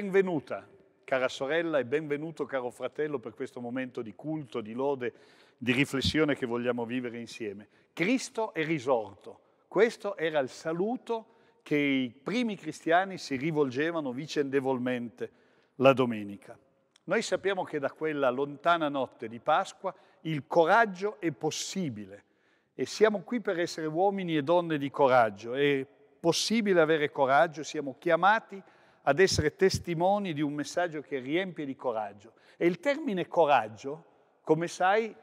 benvenuta, cara sorella, e benvenuto, caro fratello, per questo momento di culto, di lode, di riflessione che vogliamo vivere insieme. Cristo è risorto. Questo era il saluto che i primi cristiani si rivolgevano vicendevolmente la domenica. Noi sappiamo che da quella lontana notte di Pasqua il coraggio è possibile e siamo qui per essere uomini e donne di coraggio. È possibile avere coraggio, siamo chiamati a ad essere testimoni di un messaggio che riempie di coraggio. E il termine coraggio, come sai,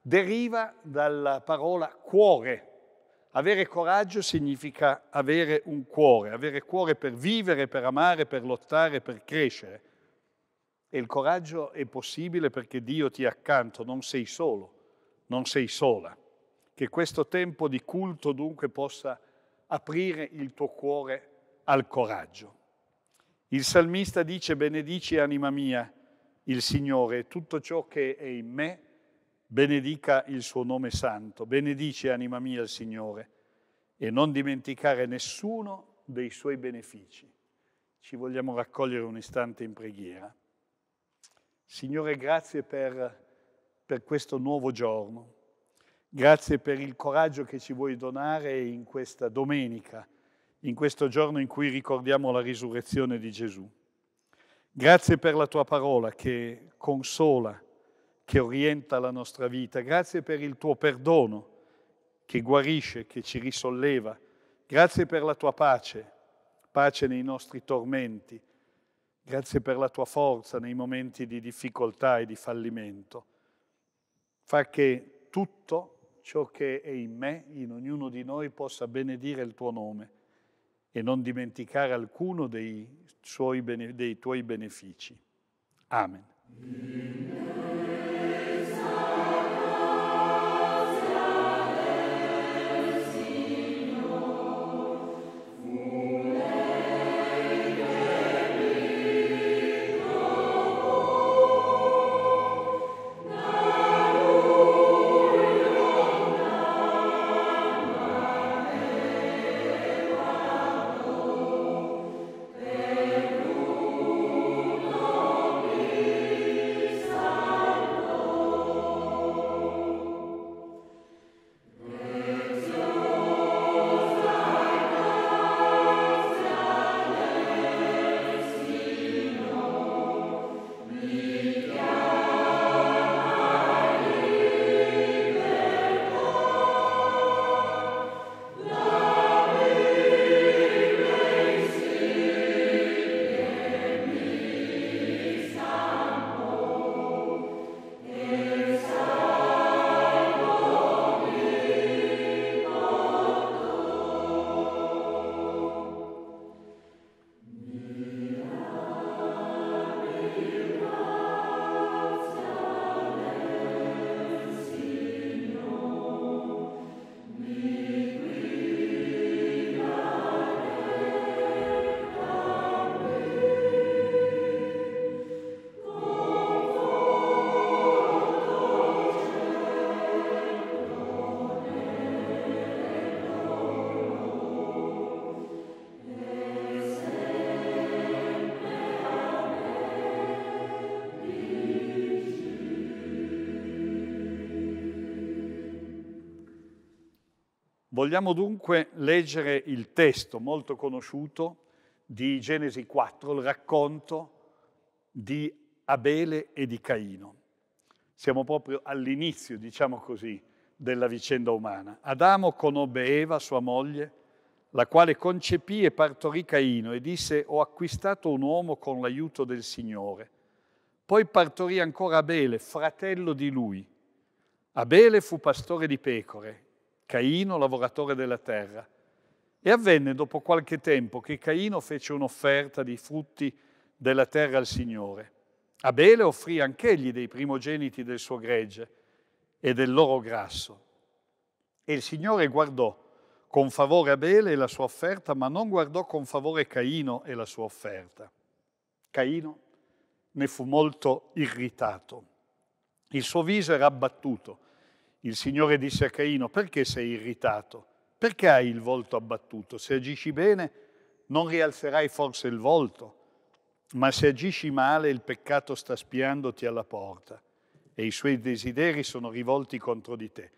deriva dalla parola cuore. Avere coraggio significa avere un cuore, avere cuore per vivere, per amare, per lottare, per crescere. E il coraggio è possibile perché Dio ti è accanto, non sei solo, non sei sola. Che questo tempo di culto dunque possa aprire il tuo cuore al coraggio. Il salmista dice, benedici anima mia il Signore, tutto ciò che è in me benedica il suo nome santo, benedici anima mia il Signore e non dimenticare nessuno dei suoi benefici. Ci vogliamo raccogliere un istante in preghiera. Signore, grazie per, per questo nuovo giorno, grazie per il coraggio che ci vuoi donare in questa domenica in questo giorno in cui ricordiamo la risurrezione di Gesù. Grazie per la tua parola che consola, che orienta la nostra vita. Grazie per il tuo perdono che guarisce, che ci risolleva. Grazie per la tua pace, pace nei nostri tormenti. Grazie per la tua forza nei momenti di difficoltà e di fallimento. Fa che tutto ciò che è in me, in ognuno di noi, possa benedire il tuo nome e non dimenticare alcuno dei, suoi, dei tuoi benefici. Amen. Vogliamo dunque leggere il testo molto conosciuto di Genesi 4, il racconto di Abele e di Caino. Siamo proprio all'inizio, diciamo così, della vicenda umana. Adamo conobbe Eva, sua moglie, la quale concepì e partorì Caino e disse ho acquistato un uomo con l'aiuto del Signore. Poi partorì ancora Abele, fratello di lui. Abele fu pastore di pecore, Caino, lavoratore della terra. E avvenne dopo qualche tempo che Caino fece un'offerta di frutti della terra al Signore. Abele offrì anch'egli dei primogeniti del suo gregge e del loro grasso. E il Signore guardò con favore Abele e la sua offerta, ma non guardò con favore Caino e la sua offerta. Caino ne fu molto irritato. Il suo viso era abbattuto il Signore disse a Caino, perché sei irritato? Perché hai il volto abbattuto? Se agisci bene non rialzerai forse il volto, ma se agisci male il peccato sta spiandoti alla porta e i suoi desideri sono rivolti contro di te,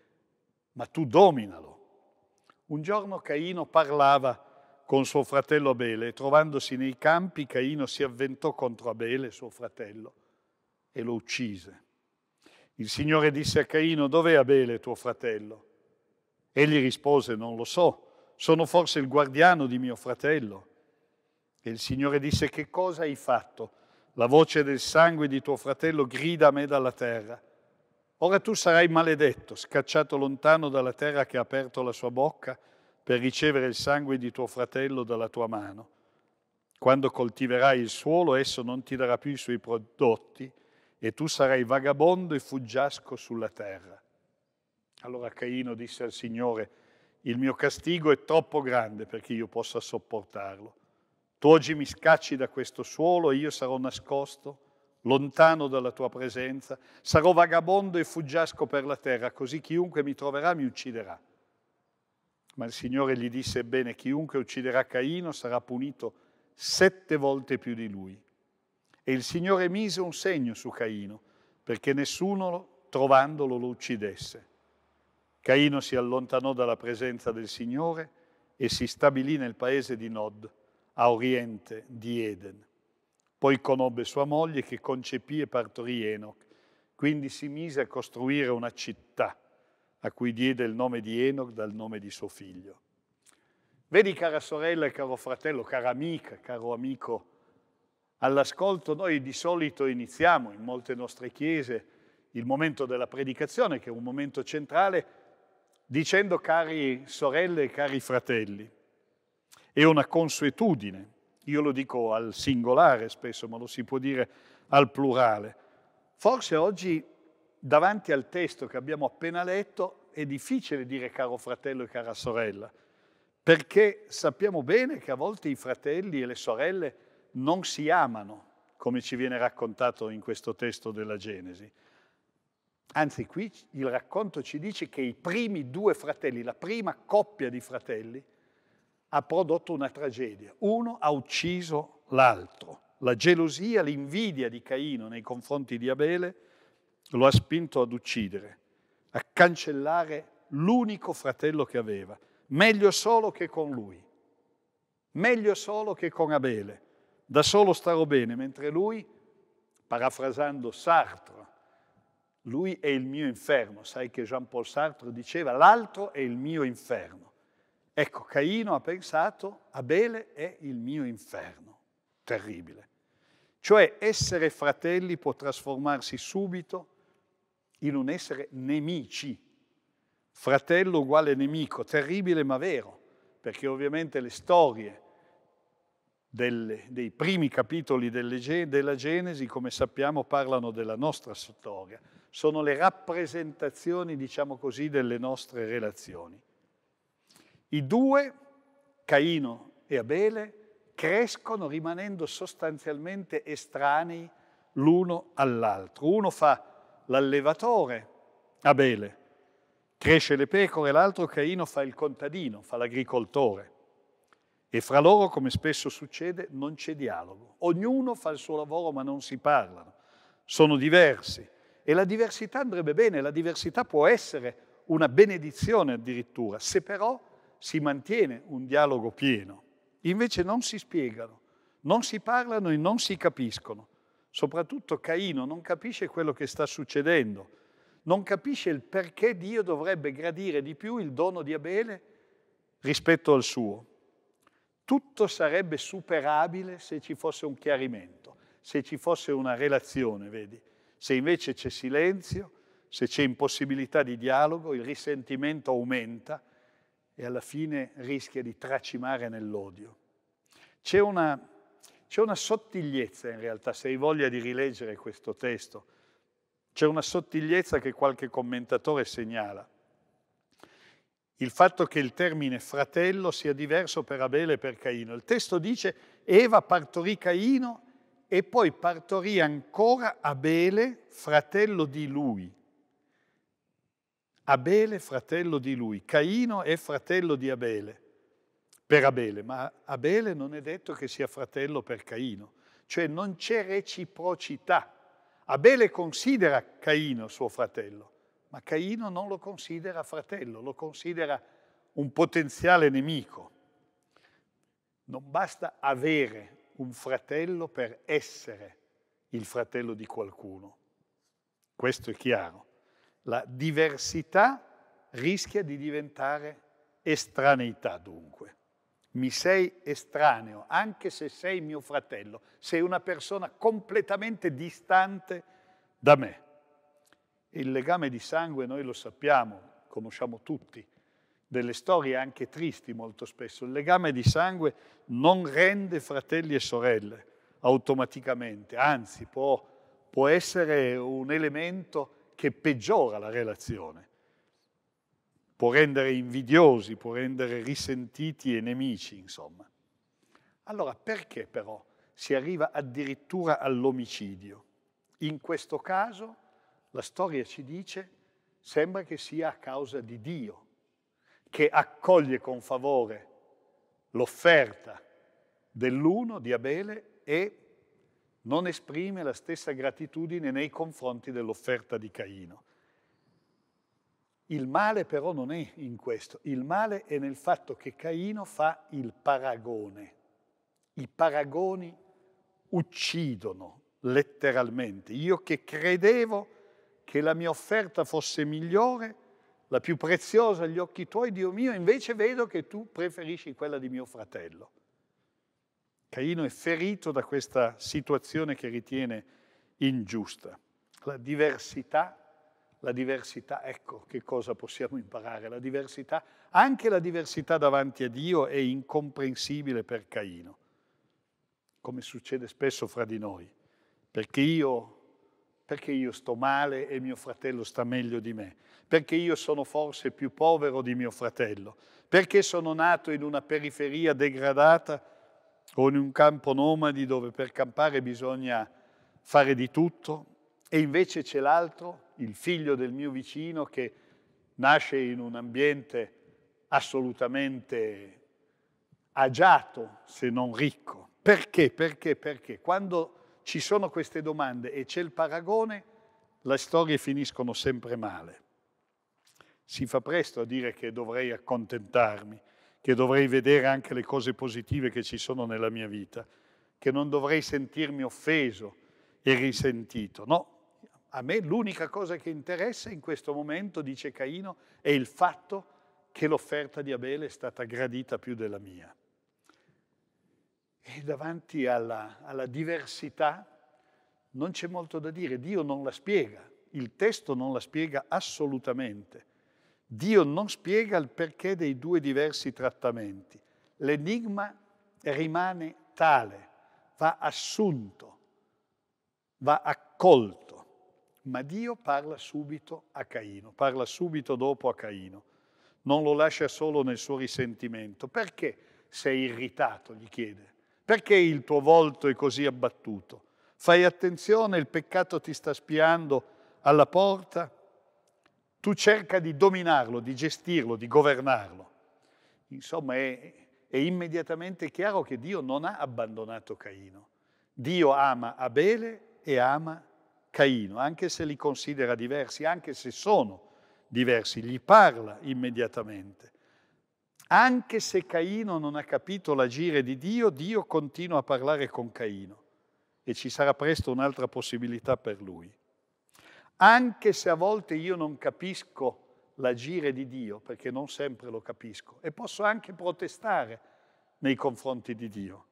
ma tu dominalo. Un giorno Caino parlava con suo fratello Abele e trovandosi nei campi Caino si avventò contro Abele, suo fratello, e lo uccise. Il Signore disse a Caino, dov'è Abele tuo fratello? Egli rispose, non lo so, sono forse il guardiano di mio fratello. E il Signore disse, che cosa hai fatto? La voce del sangue di tuo fratello grida a me dalla terra. Ora tu sarai maledetto, scacciato lontano dalla terra che ha aperto la sua bocca per ricevere il sangue di tuo fratello dalla tua mano. Quando coltiverai il suolo, esso non ti darà più i suoi prodotti e tu sarai vagabondo e fuggiasco sulla terra. Allora Caino disse al Signore, il mio castigo è troppo grande perché io possa sopportarlo. Tu oggi mi scacci da questo suolo e io sarò nascosto, lontano dalla tua presenza, sarò vagabondo e fuggiasco per la terra, così chiunque mi troverà mi ucciderà. Ma il Signore gli disse, ebbene, chiunque ucciderà Caino sarà punito sette volte più di lui. E il Signore mise un segno su Caino, perché nessuno trovandolo lo uccidesse. Caino si allontanò dalla presenza del Signore e si stabilì nel paese di Nod, a oriente di Eden. Poi conobbe sua moglie che concepì e partorì Enoch. Quindi si mise a costruire una città a cui diede il nome di Enoch dal nome di suo figlio. Vedi, cara sorella e caro fratello, cara amica, caro amico, all'ascolto noi di solito iniziamo in molte nostre chiese il momento della predicazione, che è un momento centrale, dicendo cari sorelle e cari fratelli. È una consuetudine, io lo dico al singolare spesso, ma lo si può dire al plurale. Forse oggi davanti al testo che abbiamo appena letto è difficile dire caro fratello e cara sorella, perché sappiamo bene che a volte i fratelli e le sorelle non si amano, come ci viene raccontato in questo testo della Genesi. Anzi, qui il racconto ci dice che i primi due fratelli, la prima coppia di fratelli, ha prodotto una tragedia. Uno ha ucciso l'altro. La gelosia, l'invidia di Caino nei confronti di Abele lo ha spinto ad uccidere, a cancellare l'unico fratello che aveva. Meglio solo che con lui, meglio solo che con Abele. Da solo starò bene, mentre lui, parafrasando Sartre, lui è il mio inferno. Sai che Jean-Paul Sartre diceva, l'altro è il mio inferno. Ecco, Caino ha pensato, Abele è il mio inferno. Terribile. Cioè essere fratelli può trasformarsi subito in un essere nemici. Fratello uguale nemico, terribile ma vero, perché ovviamente le storie del, dei primi capitoli delle, della Genesi, come sappiamo, parlano della nostra storia, sono le rappresentazioni, diciamo così, delle nostre relazioni. I due, Caino e Abele, crescono rimanendo sostanzialmente estranei l'uno all'altro. Uno fa l'allevatore, Abele, cresce le pecore, l'altro Caino fa il contadino, fa l'agricoltore. E fra loro, come spesso succede, non c'è dialogo. Ognuno fa il suo lavoro ma non si parlano. Sono diversi. E la diversità andrebbe bene, la diversità può essere una benedizione addirittura, se però si mantiene un dialogo pieno. Invece non si spiegano, non si parlano e non si capiscono. Soprattutto Caino non capisce quello che sta succedendo, non capisce il perché Dio dovrebbe gradire di più il dono di Abele rispetto al suo tutto sarebbe superabile se ci fosse un chiarimento, se ci fosse una relazione, vedi? Se invece c'è silenzio, se c'è impossibilità di dialogo, il risentimento aumenta e alla fine rischia di tracimare nell'odio. C'è una, c'è una sottigliezza in realtà, se hai voglia di rileggere questo testo, c'è una sottigliezza che qualche commentatore segnala il fatto che il termine fratello sia diverso per Abele e per Caino. Il testo dice Eva partorì Caino e poi partorì ancora Abele, fratello di lui. Abele, fratello di lui. Caino è fratello di Abele, per Abele, ma Abele non è detto che sia fratello per Caino, cioè non c'è reciprocità. Abele considera Caino suo fratello, ma Caino non lo considera fratello, lo considera un potenziale nemico. Non basta avere un fratello per essere il fratello di qualcuno. Questo è chiaro. La diversità rischia di diventare estraneità dunque. Mi sei estraneo, anche se sei mio fratello, sei una persona completamente distante da me. Il legame di sangue noi lo sappiamo, conosciamo tutti, delle storie anche tristi molto spesso. Il legame di sangue non rende fratelli e sorelle automaticamente, anzi può, può essere un elemento che peggiora la relazione. Può rendere invidiosi, può rendere risentiti e nemici, insomma. Allora perché però si arriva addirittura all'omicidio? In questo caso la storia ci dice, sembra che sia a causa di Dio, che accoglie con favore l'offerta dell'uno di Abele e non esprime la stessa gratitudine nei confronti dell'offerta di Caino. Il male però non è in questo, il male è nel fatto che Caino fa il paragone. I paragoni uccidono letteralmente. Io che credevo che la mia offerta fosse migliore, la più preziosa agli occhi tuoi, Dio mio, invece vedo che tu preferisci quella di mio fratello. Caino è ferito da questa situazione che ritiene ingiusta. La diversità, la diversità, ecco che cosa possiamo imparare, la diversità, anche la diversità davanti a Dio è incomprensibile per Caino, come succede spesso fra di noi, perché io perché io sto male e mio fratello sta meglio di me? Perché io sono forse più povero di mio fratello? Perché sono nato in una periferia degradata o in un campo nomadi dove per campare bisogna fare di tutto? E invece c'è l'altro, il figlio del mio vicino, che nasce in un ambiente assolutamente agiato, se non ricco. Perché? Perché? Perché? Quando ci sono queste domande e c'è il paragone, le storie finiscono sempre male. Si fa presto a dire che dovrei accontentarmi, che dovrei vedere anche le cose positive che ci sono nella mia vita, che non dovrei sentirmi offeso e risentito. No, a me l'unica cosa che interessa in questo momento, dice Caino, è il fatto che l'offerta di Abele è stata gradita più della mia. E davanti alla, alla diversità non c'è molto da dire, Dio non la spiega, il testo non la spiega assolutamente. Dio non spiega il perché dei due diversi trattamenti. L'enigma rimane tale, va assunto, va accolto. Ma Dio parla subito a Caino, parla subito dopo a Caino. Non lo lascia solo nel suo risentimento. Perché sei irritato? gli chiede. Perché il tuo volto è così abbattuto? Fai attenzione, il peccato ti sta spiando alla porta. Tu cerca di dominarlo, di gestirlo, di governarlo. Insomma, è, è immediatamente chiaro che Dio non ha abbandonato Caino. Dio ama Abele e ama Caino, anche se li considera diversi, anche se sono diversi, gli parla immediatamente. Anche se Caino non ha capito l'agire di Dio, Dio continua a parlare con Caino e ci sarà presto un'altra possibilità per lui. Anche se a volte io non capisco l'agire di Dio, perché non sempre lo capisco, e posso anche protestare nei confronti di Dio.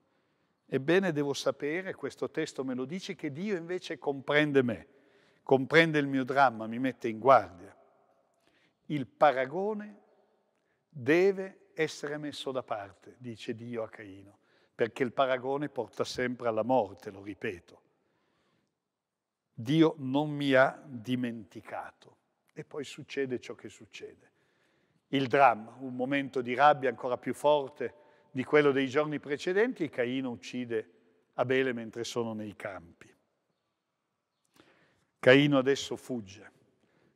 Ebbene devo sapere, questo testo me lo dice, che Dio invece comprende me, comprende il mio dramma, mi mette in guardia. Il paragone deve essere messo da parte, dice Dio a Caino, perché il paragone porta sempre alla morte, lo ripeto. Dio non mi ha dimenticato. E poi succede ciò che succede. Il dramma, un momento di rabbia ancora più forte di quello dei giorni precedenti, Caino uccide Abele mentre sono nei campi. Caino adesso fugge.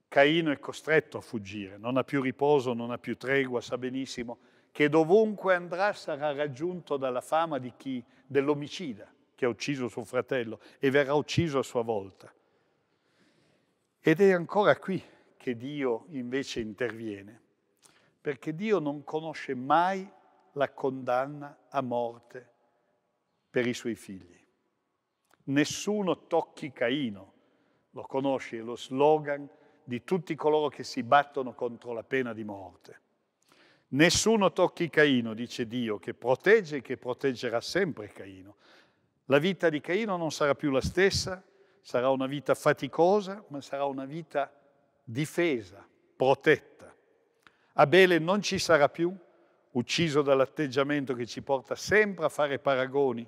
Caino è costretto a fuggire, non ha più riposo, non ha più tregua, sa benissimo che dovunque andrà sarà raggiunto dalla fama di chi? Dell'omicida che ha ucciso suo fratello e verrà ucciso a sua volta. Ed è ancora qui che Dio invece interviene, perché Dio non conosce mai la condanna a morte per i suoi figli. Nessuno tocchi Caino, lo conosci, è lo slogan di tutti coloro che si battono contro la pena di morte. Nessuno tocchi Caino, dice Dio, che protegge e che proteggerà sempre Caino. La vita di Caino non sarà più la stessa, sarà una vita faticosa, ma sarà una vita difesa, protetta. Abele non ci sarà più, ucciso dall'atteggiamento che ci porta sempre a fare paragoni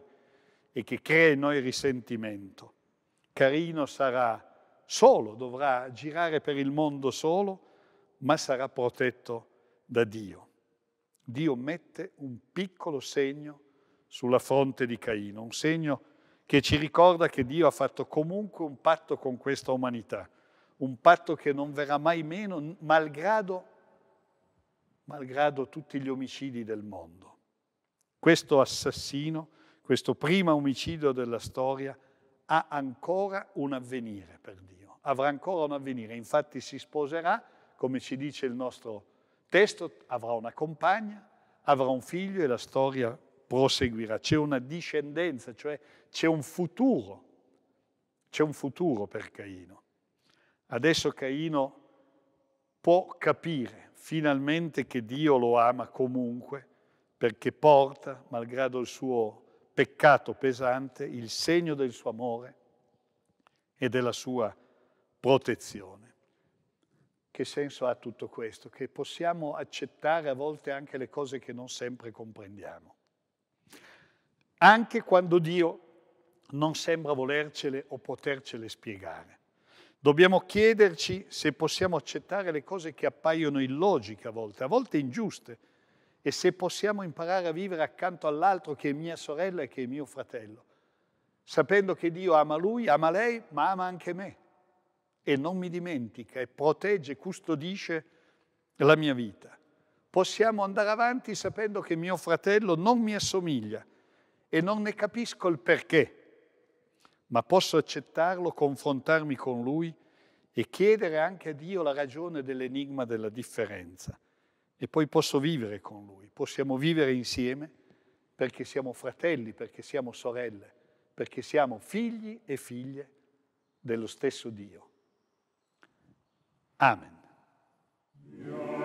e che crea in noi risentimento. Caino sarà solo, dovrà girare per il mondo solo, ma sarà protetto da Dio. Dio mette un piccolo segno sulla fronte di Caino, un segno che ci ricorda che Dio ha fatto comunque un patto con questa umanità, un patto che non verrà mai meno, malgrado, malgrado tutti gli omicidi del mondo. Questo assassino, questo primo omicidio della storia, ha ancora un avvenire per Dio, avrà ancora un avvenire, infatti si sposerà, come ci dice il nostro testo, avrà una compagna, avrà un figlio e la storia proseguirà. C'è una discendenza, cioè c'è un futuro. C'è un futuro per Caino. Adesso Caino può capire finalmente che Dio lo ama comunque perché porta, malgrado il suo peccato pesante, il segno del suo amore e della sua protezione. Che senso ha tutto questo? Che possiamo accettare a volte anche le cose che non sempre comprendiamo. Anche quando Dio non sembra volercele o potercele spiegare. Dobbiamo chiederci se possiamo accettare le cose che appaiono illogiche a volte, a volte ingiuste, e se possiamo imparare a vivere accanto all'altro che è mia sorella e che è mio fratello, sapendo che Dio ama lui, ama lei, ma ama anche me e non mi dimentica e protegge, custodisce la mia vita. Possiamo andare avanti sapendo che mio fratello non mi assomiglia e non ne capisco il perché, ma posso accettarlo, confrontarmi con lui e chiedere anche a Dio la ragione dell'enigma della differenza. E poi posso vivere con lui, possiamo vivere insieme perché siamo fratelli, perché siamo sorelle, perché siamo figli e figlie dello stesso Dio. Amen. Ja.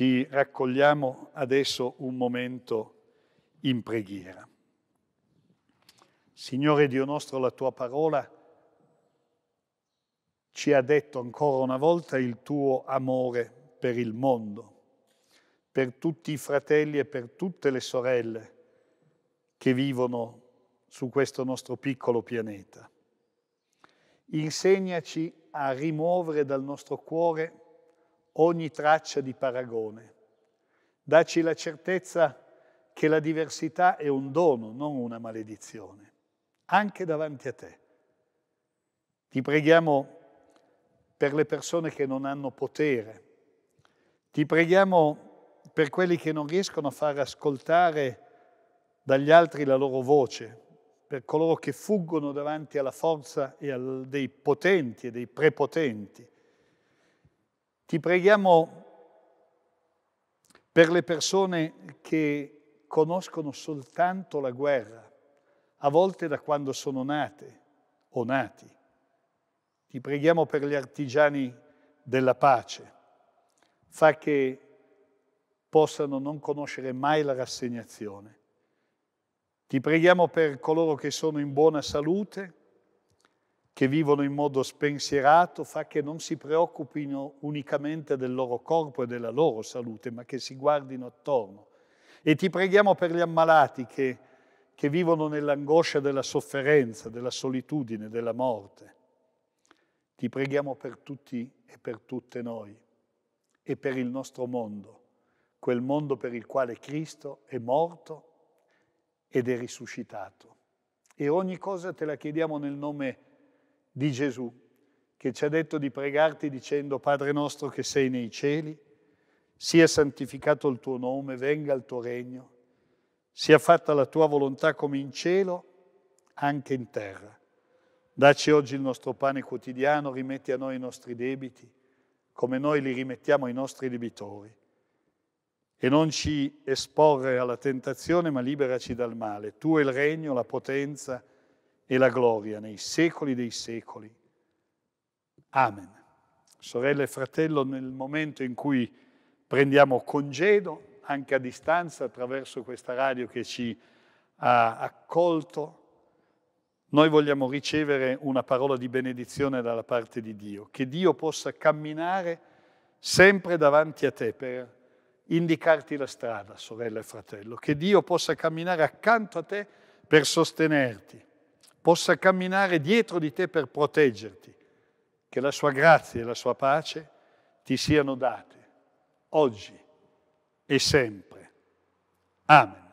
ci raccogliamo adesso un momento in preghiera. Signore Dio nostro, la tua parola ci ha detto ancora una volta il tuo amore per il mondo, per tutti i fratelli e per tutte le sorelle che vivono su questo nostro piccolo pianeta. Insegnaci a rimuovere dal nostro cuore ogni traccia di paragone. Daci la certezza che la diversità è un dono, non una maledizione, anche davanti a te. Ti preghiamo per le persone che non hanno potere, ti preghiamo per quelli che non riescono a far ascoltare dagli altri la loro voce, per coloro che fuggono davanti alla forza dei potenti e dei prepotenti ti preghiamo per le persone che conoscono soltanto la guerra, a volte da quando sono nate o nati. Ti preghiamo per gli artigiani della pace. Fa che possano non conoscere mai la rassegnazione. Ti preghiamo per coloro che sono in buona salute, che vivono in modo spensierato fa che non si preoccupino unicamente del loro corpo e della loro salute, ma che si guardino attorno. E ti preghiamo per gli ammalati che, che vivono nell'angoscia della sofferenza, della solitudine, della morte. Ti preghiamo per tutti e per tutte noi e per il nostro mondo, quel mondo per il quale Cristo è morto ed è risuscitato. E ogni cosa te la chiediamo nel nome di di Gesù, che ci ha detto di pregarti dicendo Padre nostro che sei nei cieli, sia santificato il tuo nome, venga il tuo regno, sia fatta la tua volontà come in cielo, anche in terra. Dacci oggi il nostro pane quotidiano, rimetti a noi i nostri debiti, come noi li rimettiamo ai nostri debitori. E non ci esporre alla tentazione, ma liberaci dal male. Tu è il regno, la potenza, e la gloria nei secoli dei secoli. Amen. Sorella e fratello, nel momento in cui prendiamo congedo, anche a distanza, attraverso questa radio che ci ha accolto, noi vogliamo ricevere una parola di benedizione dalla parte di Dio, che Dio possa camminare sempre davanti a te per indicarti la strada, sorella e fratello, che Dio possa camminare accanto a te per sostenerti, possa camminare dietro di te per proteggerti, che la sua grazia e la sua pace ti siano date, oggi e sempre. Amen.